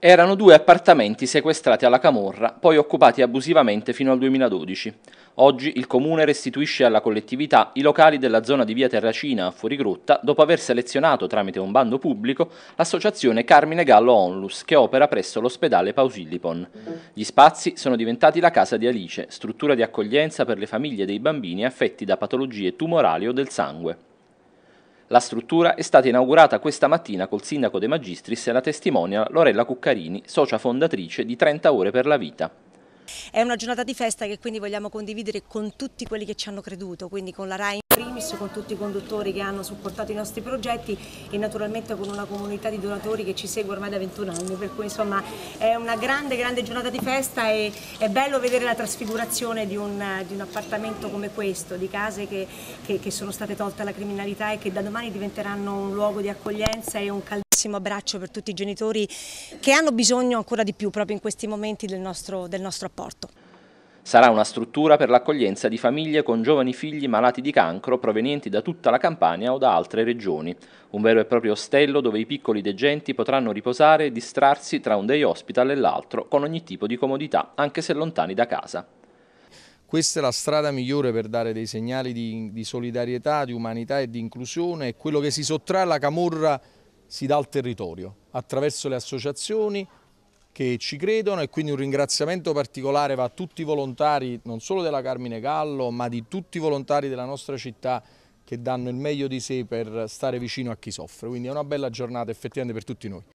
Erano due appartamenti sequestrati alla Camorra, poi occupati abusivamente fino al 2012. Oggi il comune restituisce alla collettività i locali della zona di via Terracina a Fuorigrotta dopo aver selezionato tramite un bando pubblico l'associazione Carmine Gallo Onlus che opera presso l'ospedale Pausillipon. Gli spazi sono diventati la casa di Alice, struttura di accoglienza per le famiglie dei bambini affetti da patologie tumorali o del sangue. La struttura è stata inaugurata questa mattina col sindaco De Magistris e la testimonia Lorella Cuccarini, socia fondatrice di 30 ore per la vita. È una giornata di festa che quindi vogliamo condividere con tutti quelli che ci hanno creduto, quindi con la RAI in primis, con tutti i conduttori che hanno supportato i nostri progetti e naturalmente con una comunità di donatori che ci segue ormai da 21 anni, per cui insomma è una grande grande giornata di festa e è bello vedere la trasfigurazione di un, di un appartamento come questo, di case che, che, che sono state tolte alla criminalità e che da domani diventeranno un luogo di accoglienza e un caldo grandissimo abbraccio per tutti i genitori che hanno bisogno ancora di più proprio in questi momenti del nostro, del nostro apporto. Sarà una struttura per l'accoglienza di famiglie con giovani figli malati di cancro provenienti da tutta la Campania o da altre regioni. Un vero e proprio ostello dove i piccoli degenti potranno riposare e distrarsi tra un day hospital e l'altro con ogni tipo di comodità, anche se lontani da casa. Questa è la strada migliore per dare dei segnali di, di solidarietà, di umanità e di inclusione. Quello che si sottrae alla camorra si dà al territorio attraverso le associazioni che ci credono e quindi un ringraziamento particolare va a tutti i volontari non solo della Carmine Gallo ma di tutti i volontari della nostra città che danno il meglio di sé per stare vicino a chi soffre. Quindi è una bella giornata effettivamente per tutti noi.